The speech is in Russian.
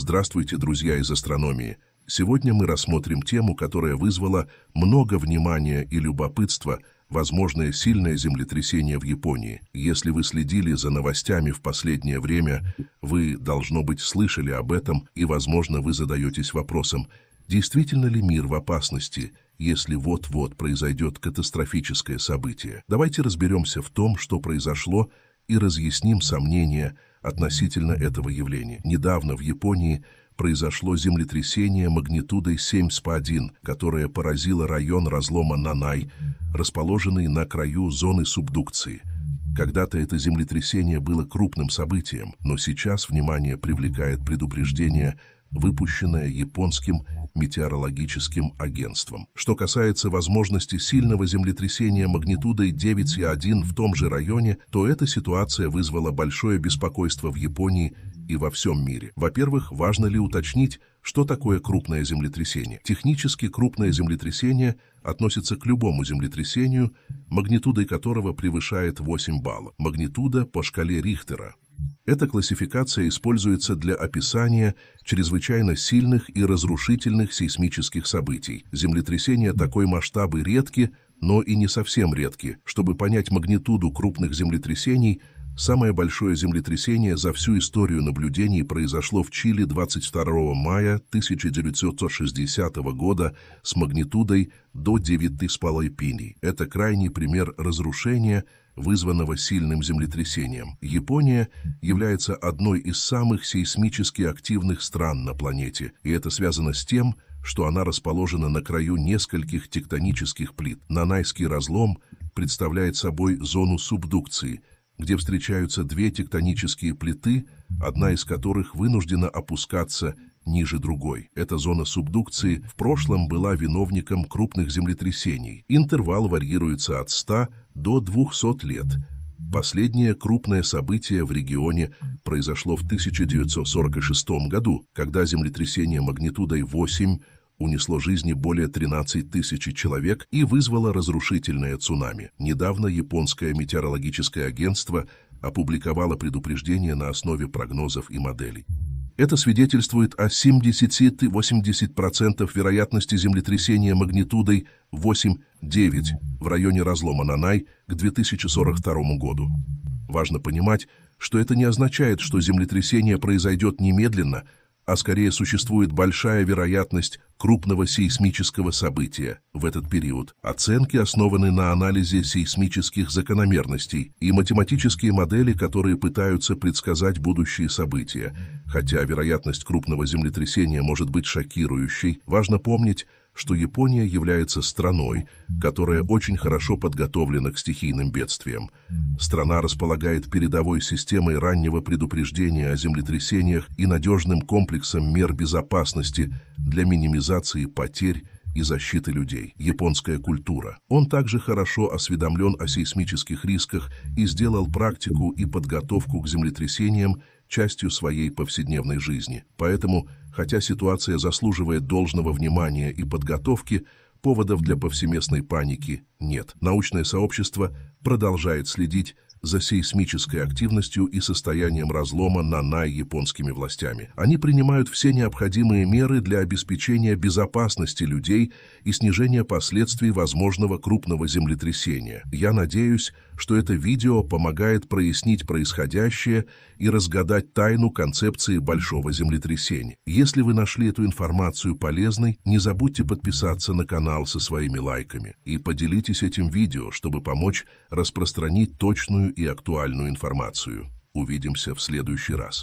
Здравствуйте, друзья из астрономии! Сегодня мы рассмотрим тему, которая вызвала много внимания и любопытства, возможное сильное землетрясение в Японии. Если вы следили за новостями в последнее время, вы, должно быть, слышали об этом, и, возможно, вы задаетесь вопросом, действительно ли мир в опасности, если вот-вот произойдет катастрофическое событие. Давайте разберемся в том, что произошло и разъясним сомнения относительно этого явления. Недавно в Японии произошло землетрясение магнитудой 7,1, которое поразило район разлома Нанай, расположенный на краю зоны субдукции. Когда-то это землетрясение было крупным событием, но сейчас внимание привлекает предупреждение, выпущенное японским метеорологическим агентством. Что касается возможности сильного землетрясения магнитудой 9,1 в том же районе, то эта ситуация вызвала большое беспокойство в Японии и во всем мире. Во-первых, важно ли уточнить, что такое крупное землетрясение? Технически крупное землетрясение относится к любому землетрясению, магнитудой которого превышает 8 баллов. Магнитуда по шкале Рихтера эта классификация используется для описания чрезвычайно сильных и разрушительных сейсмических событий. Землетрясения такой масштабы редки, но и не совсем редки. Чтобы понять магнитуду крупных землетрясений – Самое большое землетрясение за всю историю наблюдений произошло в Чили 22 мая 1960 года с магнитудой до 9,5 пини. Это крайний пример разрушения, вызванного сильным землетрясением. Япония является одной из самых сейсмически активных стран на планете, и это связано с тем, что она расположена на краю нескольких тектонических плит. Нанайский разлом представляет собой зону субдукции – где встречаются две тектонические плиты, одна из которых вынуждена опускаться ниже другой. Эта зона субдукции в прошлом была виновником крупных землетрясений. Интервал варьируется от 100 до 200 лет. Последнее крупное событие в регионе произошло в 1946 году, когда землетрясение магнитудой 8 унесло жизни более 13 тысяч человек и вызвало разрушительное цунами. Недавно японское метеорологическое агентство опубликовало предупреждение на основе прогнозов и моделей. Это свидетельствует о 70-80% вероятности землетрясения магнитудой 8-9 в районе разлома Нанай к 2042 году. Важно понимать, что это не означает, что землетрясение произойдет немедленно, а скорее существует большая вероятность крупного сейсмического события в этот период. Оценки основаны на анализе сейсмических закономерностей и математические модели, которые пытаются предсказать будущие события. Хотя вероятность крупного землетрясения может быть шокирующей, важно помнить, что Япония является страной, которая очень хорошо подготовлена к стихийным бедствиям. Страна располагает передовой системой раннего предупреждения о землетрясениях и надежным комплексом мер безопасности для минимизации потерь и защиты людей, японская культура. Он также хорошо осведомлен о сейсмических рисках и сделал практику и подготовку к землетрясениям частью своей повседневной жизни. Поэтому, хотя ситуация заслуживает должного внимания и подготовки, поводов для повсеместной паники нет. Научное сообщество продолжает следить за сейсмической активностью и состоянием разлома на Нанай японскими властями. Они принимают все необходимые меры для обеспечения безопасности людей и снижения последствий возможного крупного землетрясения. Я надеюсь, что это видео помогает прояснить происходящее и разгадать тайну концепции большого землетрясения. Если вы нашли эту информацию полезной, не забудьте подписаться на канал со своими лайками и поделитесь этим видео, чтобы помочь распространить точную и актуальную информацию. Увидимся в следующий раз.